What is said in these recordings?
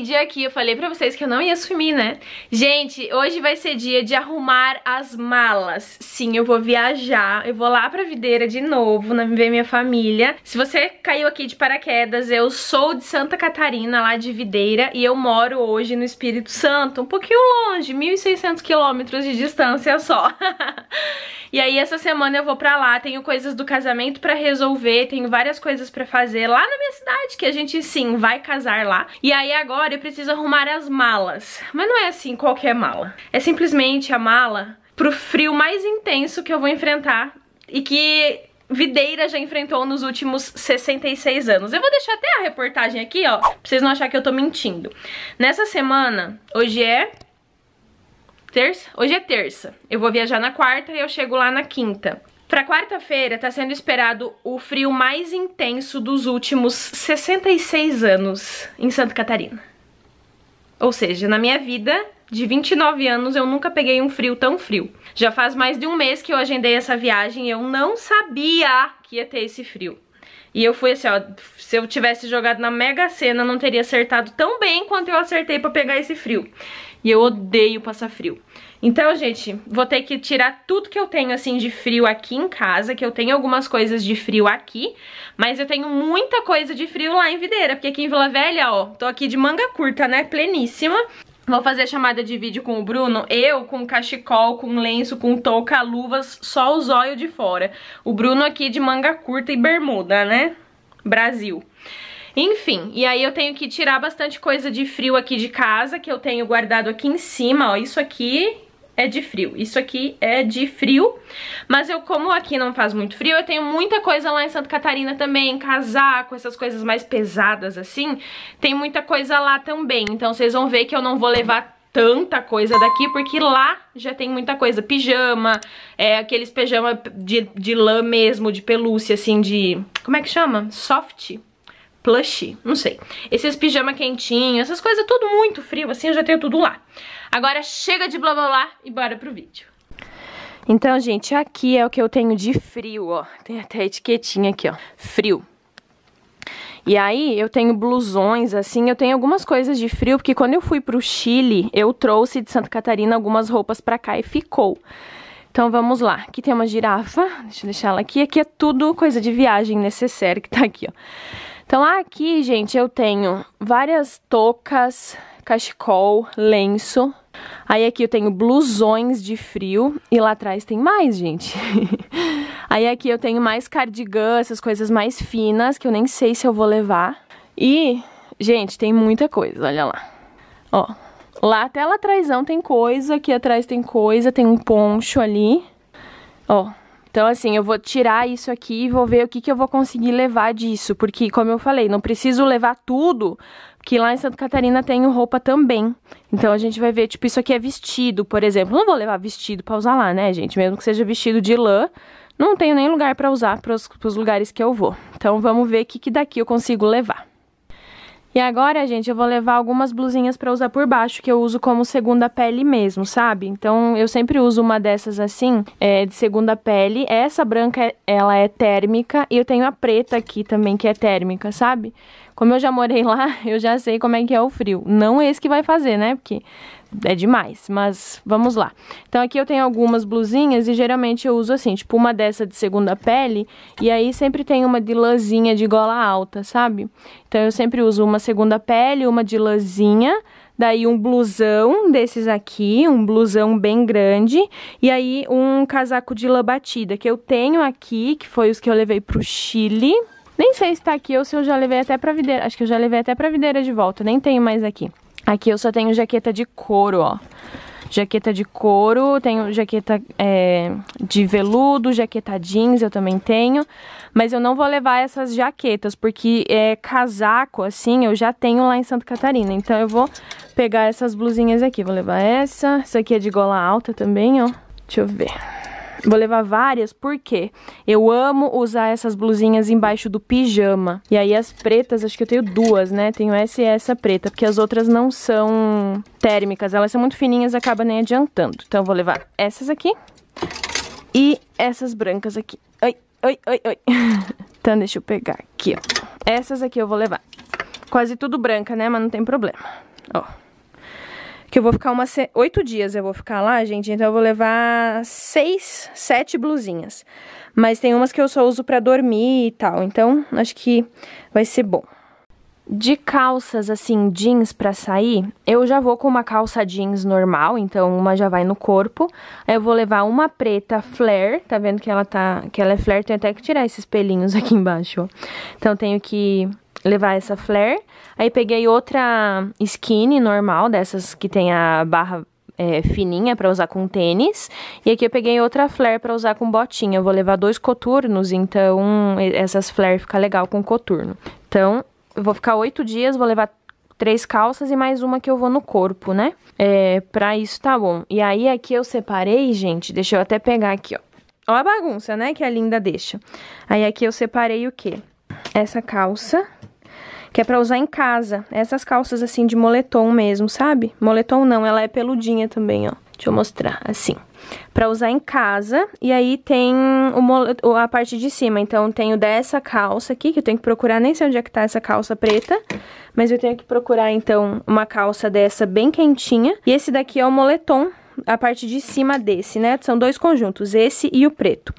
Dia aqui, eu falei pra vocês que eu não ia sumir, né? Gente, hoje vai ser dia de arrumar as malas. Sim, eu vou viajar, eu vou lá pra Videira de novo, ver minha família. Se você caiu aqui de paraquedas, eu sou de Santa Catarina, lá de Videira, e eu moro hoje no Espírito Santo, um pouquinho longe, 1.600 quilômetros de distância só. e aí essa semana eu vou pra lá, tenho coisas do casamento pra resolver, tenho várias coisas pra fazer lá na minha cidade, que a gente sim vai casar lá. E aí agora escritório e preciso arrumar as malas. Mas não é assim qualquer mala. É simplesmente a mala pro frio mais intenso que eu vou enfrentar e que Videira já enfrentou nos últimos 66 anos. Eu vou deixar até a reportagem aqui, ó, pra vocês não acharem que eu tô mentindo. Nessa semana, hoje é... Terça? Hoje é terça. Eu vou viajar na quarta e eu chego lá na quinta. Pra quarta-feira tá sendo esperado o frio mais intenso dos últimos 66 anos em Santa Catarina. Ou seja, na minha vida de 29 anos eu nunca peguei um frio tão frio. Já faz mais de um mês que eu agendei essa viagem e eu não sabia que ia ter esse frio. E eu fui assim, ó, se eu tivesse jogado na Mega Sena, não teria acertado tão bem quanto eu acertei pra pegar esse frio. E eu odeio passar frio. Então, gente, vou ter que tirar tudo que eu tenho, assim, de frio aqui em casa, que eu tenho algumas coisas de frio aqui, mas eu tenho muita coisa de frio lá em Videira, porque aqui em Vila Velha, ó, tô aqui de manga curta, né, pleníssima. Vou fazer chamada de vídeo com o Bruno, eu com cachecol, com lenço, com touca, luvas, só o zóio de fora. O Bruno aqui de manga curta e bermuda, né? Brasil. Enfim, e aí eu tenho que tirar bastante coisa de frio aqui de casa, que eu tenho guardado aqui em cima, ó, isso aqui é de frio. Isso aqui é de frio, mas eu como aqui não faz muito frio, eu tenho muita coisa lá em Santa Catarina também, casaco, essas coisas mais pesadas assim, tem muita coisa lá também. Então vocês vão ver que eu não vou levar tanta coisa daqui, porque lá já tem muita coisa. Pijama, é, aqueles pijama de, de lã mesmo, de pelúcia, assim, de... Como é que chama? Soft? plush, não sei. Esses pijama quentinhos, essas coisas, tudo muito frio, assim, eu já tenho tudo lá. Agora chega de blá blá blá e bora pro vídeo. Então, gente, aqui é o que eu tenho de frio, ó. Tem até etiquetinha aqui, ó. Frio. E aí eu tenho blusões, assim, eu tenho algumas coisas de frio, porque quando eu fui pro Chile, eu trouxe de Santa Catarina algumas roupas pra cá e ficou. Então vamos lá, aqui tem uma girafa, deixa eu deixar ela aqui, aqui é tudo coisa de viagem necessária que tá aqui, ó. Então aqui, gente, eu tenho várias toucas, cachecol, lenço. Aí aqui eu tenho blusões de frio e lá atrás tem mais, gente. Aí aqui eu tenho mais cardigan, essas coisas mais finas que eu nem sei se eu vou levar. E, gente, tem muita coisa, olha lá. Ó, lá até lá atrás tem coisa, aqui atrás tem coisa, tem um poncho ali. Ó, então, assim, eu vou tirar isso aqui e vou ver o que, que eu vou conseguir levar disso. Porque, como eu falei, não preciso levar tudo, porque lá em Santa Catarina tem roupa também. Então, a gente vai ver, tipo, isso aqui é vestido, por exemplo. Não vou levar vestido pra usar lá, né, gente? Mesmo que seja vestido de lã, não tenho nem lugar para usar pros, pros lugares que eu vou. Então, vamos ver o que, que daqui eu consigo levar. E agora, gente, eu vou levar algumas blusinhas para usar por baixo, que eu uso como segunda pele mesmo, sabe? Então, eu sempre uso uma dessas assim, é, de segunda pele. Essa branca, ela é térmica, e eu tenho a preta aqui também, que é térmica, sabe? Como eu já morei lá, eu já sei como é que é o frio. Não esse que vai fazer, né? Porque é demais, mas vamos lá. Então aqui eu tenho algumas blusinhas e geralmente eu uso assim, tipo uma dessa de segunda pele e aí sempre tem uma de lãzinha de gola alta, sabe? Então eu sempre uso uma segunda pele, uma de lãzinha, daí um blusão desses aqui, um blusão bem grande, e aí um casaco de lã batida que eu tenho aqui, que foi os que eu levei pro Chile. Nem sei se tá aqui ou se eu já levei até pra videira. Acho que eu já levei até pra videira de volta, nem tenho mais aqui. Aqui eu só tenho jaqueta de couro, ó. Jaqueta de couro, tenho jaqueta é, de veludo, jaqueta jeans eu também tenho. Mas eu não vou levar essas jaquetas, porque é casaco, assim, eu já tenho lá em Santa Catarina. Então eu vou pegar essas blusinhas aqui. Vou levar essa. Essa aqui é de gola alta também, ó. Deixa eu ver. Vou levar várias porque eu amo usar essas blusinhas embaixo do pijama. E aí as pretas, acho que eu tenho duas, né? Tenho essa e essa preta, porque as outras não são térmicas. Elas são muito fininhas, acaba nem adiantando. Então vou levar essas aqui e essas brancas aqui. Oi, oi, oi, oi. então deixa eu pegar aqui, ó. Essas aqui eu vou levar. Quase tudo branca, né? Mas não tem problema. Ó que eu vou ficar umas se... oito dias eu vou ficar lá, gente, então eu vou levar seis, sete blusinhas. Mas tem umas que eu só uso para dormir e tal, então acho que vai ser bom. De calças assim jeans para sair, eu já vou com uma calça jeans normal, então uma já vai no corpo. Aí eu vou levar uma preta flare, tá vendo que ela tá, que ela é flare, tenho até que tirar esses pelinhos aqui embaixo. Então tenho que levar essa flare. Aí peguei outra skin normal, dessas que tem a barra é, fininha para usar com tênis. E aqui eu peguei outra flare para usar com botinha. Eu vou levar dois coturnos, então essas flare fica legal com coturno. Então, eu vou ficar oito dias, vou levar três calças e mais uma que eu vou no corpo, né? É, pra isso tá bom. E aí aqui eu separei, gente, deixa eu até pegar aqui, ó. Ó a bagunça, né, que a Linda deixa. Aí aqui eu separei o quê? Essa calça que é para usar em casa. Essas calças assim de moletom mesmo, sabe? Moletom não, ela é peludinha também, ó. Deixa eu mostrar, assim. Para usar em casa, e aí tem o a parte de cima. Então, tenho dessa calça aqui, que eu tenho que procurar, nem sei onde é que tá essa calça preta. Mas eu tenho que procurar, então, uma calça dessa bem quentinha. E esse daqui é o moletom, a parte de cima desse, né? São dois conjuntos, esse e o preto.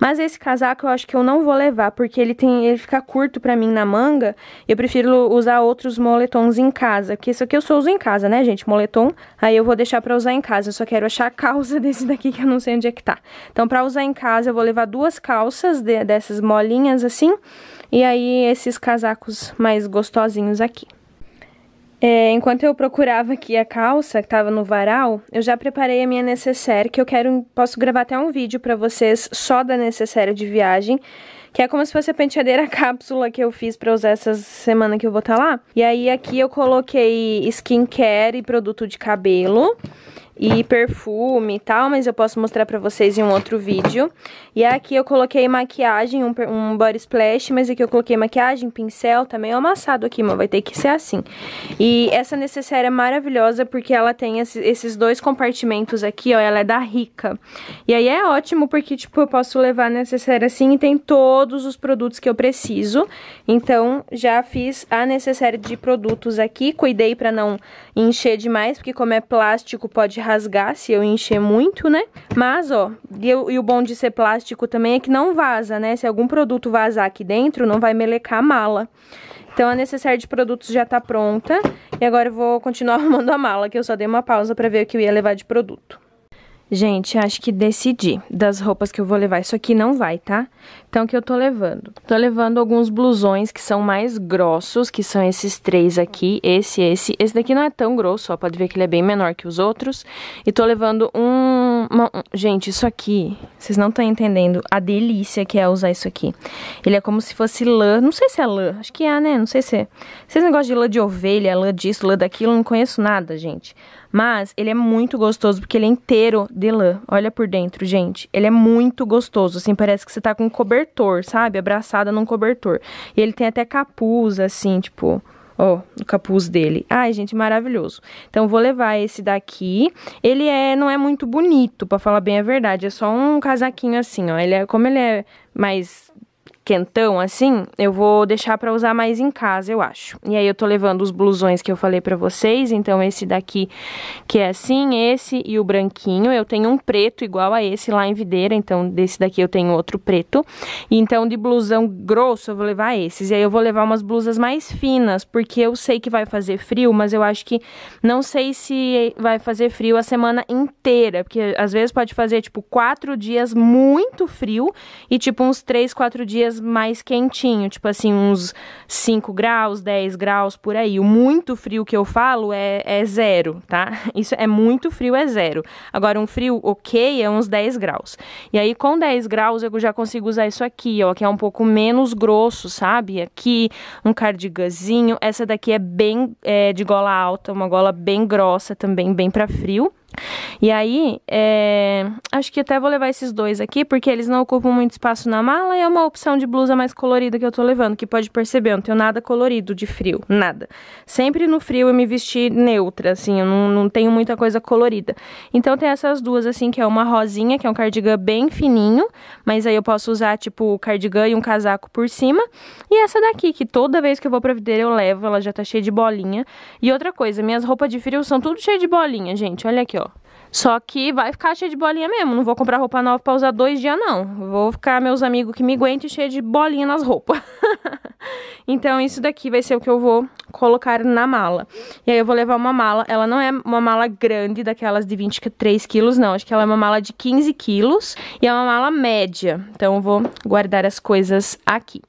Mas esse casaco eu acho que eu não vou levar, porque ele tem, ele fica curto pra mim na manga. Eu prefiro usar outros moletons em casa, porque isso aqui eu só uso em casa, né, gente? Moletom, aí eu vou deixar pra usar em casa. Eu só quero achar a calça desse daqui que eu não sei onde é que tá. Então, pra usar em casa, eu vou levar duas calças de, dessas molinhas assim, e aí esses casacos mais gostosinhos aqui. É, enquanto eu procurava aqui a calça que estava no varal, eu já preparei a minha necessaire, que eu quero, posso gravar até um vídeo para vocês só da necessaire de viagem, que é como se fosse a penteadeira cápsula que eu fiz para usar essa semana que eu vou estar tá lá. E aí aqui eu coloquei skincare e produto de cabelo e perfume e tal, mas eu posso mostrar pra vocês em um outro vídeo. E aqui eu coloquei maquiagem, um, um body splash, mas aqui eu coloquei maquiagem, pincel, também tá é meio amassado aqui, mas vai ter que ser assim. E essa necessária é maravilhosa porque ela tem esse, esses dois compartimentos aqui, ó, ela é da Rica. E aí é ótimo porque, tipo, eu posso levar a assim e tem todos os produtos que eu preciso. Então, já fiz a necessária de produtos aqui, cuidei pra não encher demais, porque como é plástico pode rasgar se eu encher muito, né? Mas, ó, e, e, o bom de ser plástico também é que não vaza, né? Se algum produto vazar aqui dentro, não vai melecar a mala. Então a necessária de produtos já tá pronta. E agora eu vou continuar arrumando a mala, que eu só dei uma pausa pra ver o que eu ia levar de produto. Gente, acho que decidi. Das roupas que eu vou levar, isso aqui não vai, tá? Então, o que eu tô levando? Tô levando alguns blusões que são mais grossos, que são esses três aqui, esse, esse. Esse daqui não é tão grosso, ó, pode ver que ele é bem menor que os outros. E tô levando um... Uma, um gente, isso aqui, vocês não estão entendendo a delícia que é usar isso aqui. Ele é como se fosse lã, não sei se é lã, acho que é, né? Não sei se é. Vocês negócio de lã de ovelha, lã disso, lã daquilo, não conheço nada, gente. Mas ele é muito gostoso porque ele é inteiro de lã. Olha por dentro, gente. Ele é muito gostoso, assim, parece que você tá com cobertura cobertor, sabe? Abraçada num cobertor. E ele tem até capuz, assim, tipo. Ó, oh, o capuz dele. Ai, gente, maravilhoso. Então, vou levar esse daqui. Ele é, não é muito bonito, para falar bem a verdade. É só um casaquinho assim, ó. Ele é, como ele é mais quentão assim, eu vou deixar para usar mais em casa, eu acho. E aí eu tô levando os blusões que eu falei para vocês, então esse daqui que é assim, esse e o branquinho. Eu tenho um preto igual a esse lá em Videira, então desse daqui eu tenho outro preto. E então de blusão grosso eu vou levar esses. E aí eu vou levar umas blusas mais finas, porque eu sei que vai fazer frio, mas eu acho que não sei se vai fazer frio a semana inteira, porque às vezes pode fazer tipo quatro dias muito frio e tipo uns três, quatro dias mais quentinho, tipo assim, uns 5 graus, 10 graus por aí. O muito frio que eu falo é, é zero, tá? Isso é muito frio, é zero. Agora, um frio ok é uns 10 graus. E aí, com 10 graus, eu já consigo usar isso aqui, ó, que é um pouco menos grosso, sabe? Aqui, um cardigazinho. Essa daqui é bem é, de gola alta, uma gola bem grossa também, bem para frio. E aí, é, acho que até vou levar esses dois aqui, porque eles não ocupam muito espaço na mala e é uma opção de blusa mais colorida que eu tô levando, que pode perceber, eu não tenho nada colorido de frio, nada. Sempre no frio eu me vesti neutra, assim, eu não, não tenho muita coisa colorida. Então tem essas duas, assim, que é uma rosinha, que é um cardigan bem fininho, mas aí eu posso usar, tipo, o cardigan e um casaco por cima. E essa daqui, que toda vez que eu vou pra videira eu levo, ela já tá cheia de bolinha. E outra coisa, minhas roupas de frio são tudo cheias de bolinha, gente, olha aqui, ó. Só que vai ficar cheio de bolinha mesmo. Não vou comprar roupa nova pra usar dois dias, não. Vou ficar, meus amigos que me aguentem, cheio de bolinha nas roupas. então, isso daqui vai ser o que eu vou colocar na mala. E aí, eu vou levar uma mala. Ela não é uma mala grande, daquelas de 23 quilos, não. Acho que ela é uma mala de 15 quilos. E é uma mala média. Então, eu vou guardar as coisas aqui.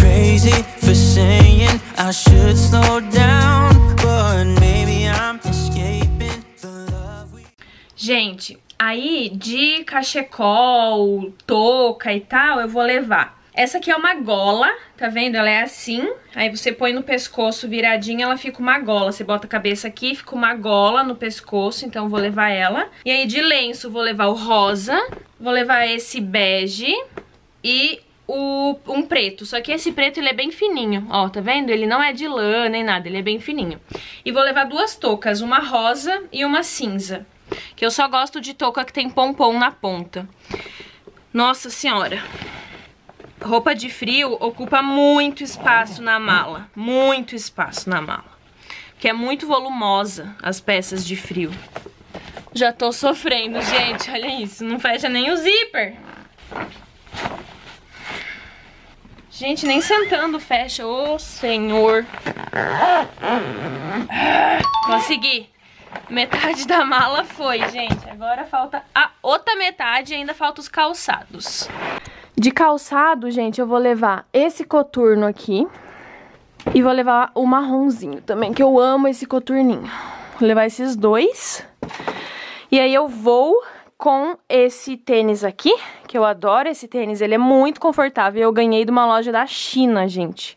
crazy for saying I should slow down, but maybe I'm escaping the love we... Gente, aí de cachecol, touca e tal, eu vou levar. Essa aqui é uma gola, tá vendo? Ela é assim, aí você põe no pescoço viradinha, ela fica uma gola. Você bota a cabeça aqui, fica uma gola no pescoço, então vou levar ela. E aí de lenço vou levar o rosa, vou levar esse bege e o, um preto, só que esse preto ele é bem fininho, ó, tá vendo? Ele não é de lã nem nada, ele é bem fininho. E vou levar duas toucas, uma rosa e uma cinza, que eu só gosto de touca que tem pompom na ponta. Nossa senhora, roupa de frio ocupa muito espaço na mala, muito espaço na mala. que é muito volumosa as peças de frio. Já tô sofrendo, gente, olha isso, não fecha nem o zíper. Gente, nem sentando fecha. Ô, oh, senhor. Consegui. Metade da mala foi, gente. Agora falta a outra metade e ainda falta os calçados. De calçado, gente, eu vou levar esse coturno aqui. E vou levar o marronzinho também, que eu amo esse coturninho. Vou levar esses dois. E aí eu vou com esse tênis aqui, que eu adoro esse tênis, ele é muito confortável. Eu ganhei de uma loja da China, gente.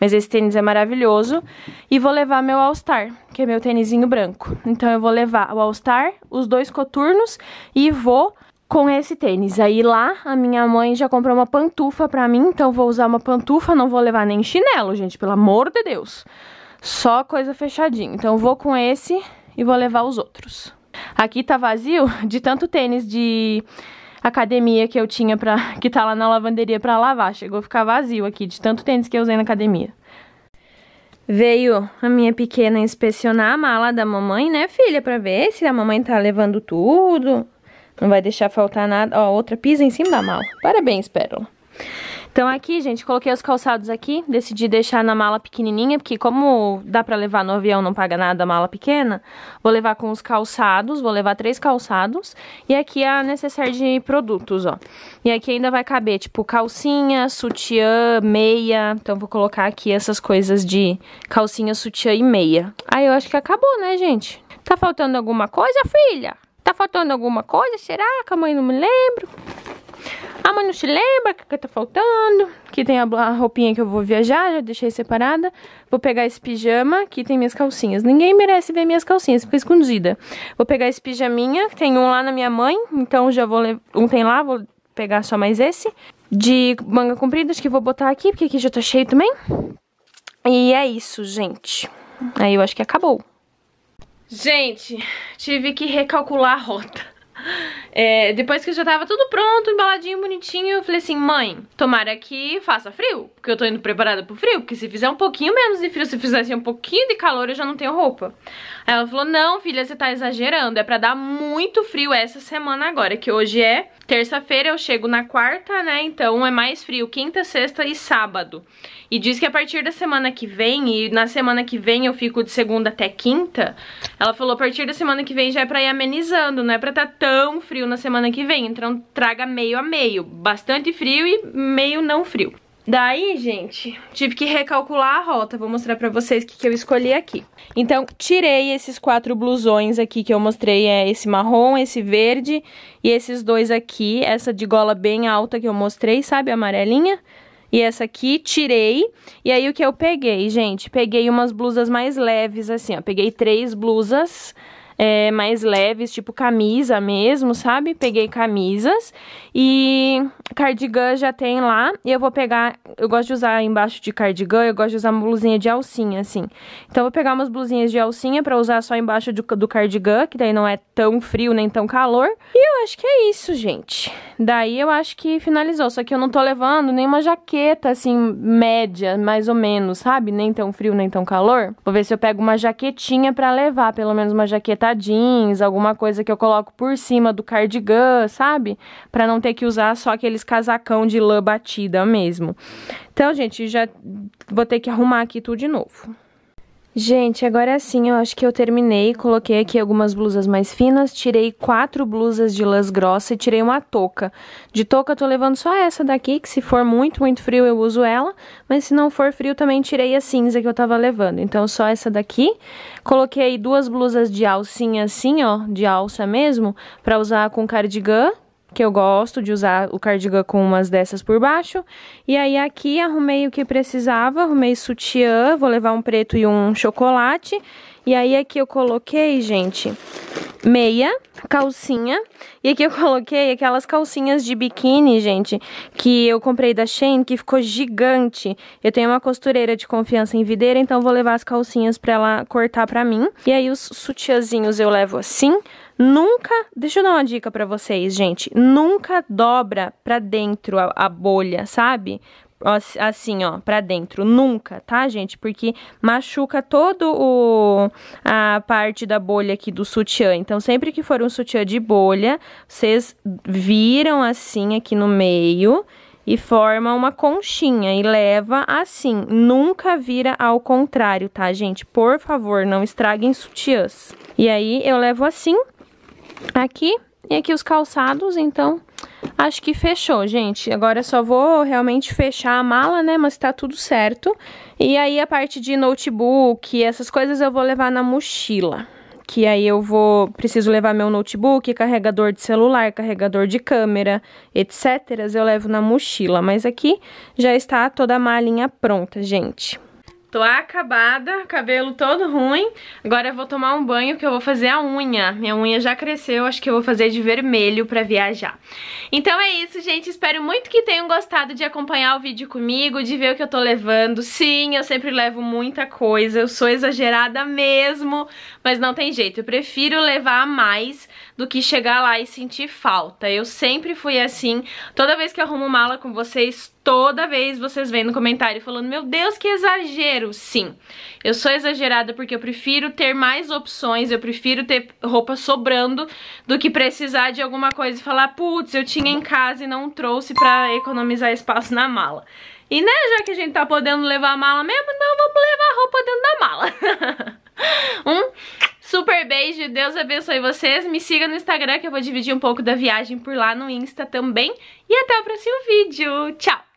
Mas esse tênis é maravilhoso. E vou levar meu All Star, que é meu tênisinho branco. Então eu vou levar o All Star, os dois coturnos e vou com esse tênis. Aí lá a minha mãe já comprou uma pantufa pra mim, então vou usar uma pantufa, não vou levar nem chinelo, gente, pelo amor de Deus. Só coisa fechadinha. Então vou com esse e vou levar os outros. Aqui tá vazio de tanto tênis de academia que eu tinha pra, que tá lá na lavanderia pra lavar. Chegou a ficar vazio aqui de tanto tênis que eu usei na academia. Veio a minha pequena inspecionar a mala da mamãe, né, filha? Pra ver se a mamãe tá levando tudo. Não vai deixar faltar nada. Ó, outra pisa em cima da mala. Parabéns, Pérola. Então aqui, gente, coloquei os calçados aqui, decidi deixar na mala pequenininha, porque como dá pra levar no avião, não paga nada a mala pequena, vou levar com os calçados, vou levar três calçados, e aqui é a necessaire de produtos, ó. E aqui ainda vai caber, tipo, calcinha, sutiã, meia, então vou colocar aqui essas coisas de calcinha, sutiã e meia. Aí eu acho que acabou, né, gente? Tá faltando alguma coisa, filha? Tá faltando alguma coisa? Será que a mãe não me lembro? Ah, mas não se lembra que, tá faltando? Que tem a, roupinha que eu vou viajar, já deixei separada. Vou pegar esse pijama, que tem minhas calcinhas. Ninguém merece ver minhas calcinhas, fica escondida. Vou pegar esse pijaminha, que tem um lá na minha mãe, então já vou... Um tem lá, vou pegar só mais esse. De manga comprida, acho que vou botar aqui, porque aqui já tá cheio também. E é isso, gente. Aí eu acho que acabou. Gente, tive que recalcular a rota. É, depois que já tava tudo pronto, embaladinho, bonitinho, eu falei assim, mãe, tomara que faça frio, porque eu tô indo preparada pro frio, porque se fizer um pouquinho menos de frio, se fizesse assim, um pouquinho de calor, eu já não tenho roupa. Aí ela falou, não, filha, você tá exagerando, é pra dar muito frio essa semana agora, que hoje é terça-feira, eu chego na quarta, né, então é mais frio, quinta, sexta e sábado. E diz que a partir da semana que vem, e na semana que vem eu fico de segunda até quinta, ela falou, a partir da semana que vem já é pra ir amenizando, não é pra tá tão frio frio na semana que vem, então traga meio a meio, bastante frio e meio não frio. Daí, gente, tive que recalcular a rota, vou mostrar pra vocês o que, que eu escolhi aqui. Então, tirei esses quatro blusões aqui que eu mostrei, é esse marrom, esse verde e esses dois aqui, essa de gola bem alta que eu mostrei, sabe, amarelinha? E essa aqui, tirei. E aí, o que eu peguei, gente? Peguei umas blusas mais leves, assim, ó. Peguei três blusas é, mais leves, tipo camisa mesmo, sabe? Peguei camisas e cardigan já tem lá. E eu vou pegar, eu gosto de usar embaixo de cardigan, eu gosto de usar uma blusinha de alcinha, assim. Então eu vou pegar umas blusinhas de alcinha pra usar só embaixo do, do cardigan, que daí não é tão frio nem tão calor. E eu acho que é isso, gente. Daí eu acho que finalizou. Só que eu não tô levando nenhuma jaqueta, assim, média, mais ou menos, sabe? Nem tão frio, nem tão calor. Vou ver se eu pego uma jaquetinha pra levar, pelo menos uma jaqueta usar jeans, alguma coisa que eu coloco por cima do cardigan, sabe? Para não ter que usar só aqueles casacão de lã batida mesmo. Então, gente, já vou ter que arrumar aqui tudo de novo. Gente, agora é assim, eu acho que eu terminei, coloquei aqui algumas blusas mais finas, tirei quatro blusas de lãs grossa e tirei uma touca. De touca eu tô levando só essa daqui, que se for muito, muito frio eu uso ela, mas se não for frio também tirei a cinza que eu tava levando. Então só essa daqui, coloquei duas blusas de alcinha assim, ó, de alça mesmo, pra usar com cardigan, que eu gosto de usar o cardigan com umas dessas por baixo. E aí aqui arrumei o que precisava, arrumei sutiã, vou levar um preto e um chocolate. E aí aqui eu coloquei, gente, meia, calcinha. E aqui eu coloquei aquelas calcinhas de biquíni, gente, que eu comprei da Shein, que ficou gigante. Eu tenho uma costureira de confiança em videira, então vou levar as calcinhas pra ela cortar pra mim. E aí os sutiãzinhos eu levo assim, Nunca, deixa eu dar uma dica para vocês, gente. Nunca dobra para dentro a, a bolha, sabe? assim, ó, pra dentro. Nunca, tá, gente? Porque machuca todo o a parte da bolha aqui do sutiã. Então, sempre que for um sutiã de bolha, vocês viram assim aqui no meio e forma uma conchinha e leva assim. Nunca vira ao contrário, tá, gente? Por favor, não estraguem sutiãs. E aí, eu levo assim aqui e aqui os calçados, então acho que fechou, gente. Agora só vou realmente fechar a mala, né, mas tá tudo certo. E aí a parte de notebook, essas coisas eu vou levar na mochila. Que aí eu vou, preciso levar meu notebook, carregador de celular, carregador de câmera, etc. Eu levo na mochila, mas aqui já está toda a malinha pronta, gente. Tô acabada, cabelo todo ruim. Agora eu vou tomar um banho que eu vou fazer a unha. Minha unha já cresceu, acho que eu vou fazer de vermelho pra viajar. Então é isso, gente. Espero muito que tenham gostado de acompanhar o vídeo comigo, de ver o que eu tô levando. Sim, eu sempre levo muita coisa, eu sou exagerada mesmo, mas não tem jeito. Eu prefiro levar mais do que chegar lá e sentir falta. Eu sempre fui assim. Toda vez que eu arrumo mala com vocês, toda vez vocês vêm no comentário falando Meu Deus, que exagero! Sim, eu sou exagerada porque eu prefiro ter mais opções, eu prefiro ter roupa sobrando do que precisar de alguma coisa e falar Putz, eu tinha em casa e não trouxe pra economizar espaço na mala. E né, já que a gente tá podendo levar a mala mesmo, não vamos levar a roupa dentro da mala. um super beijo, Deus abençoe vocês. Me siga no Instagram que eu vou dividir um pouco da viagem por lá no Insta também. E até o próximo vídeo. Tchau!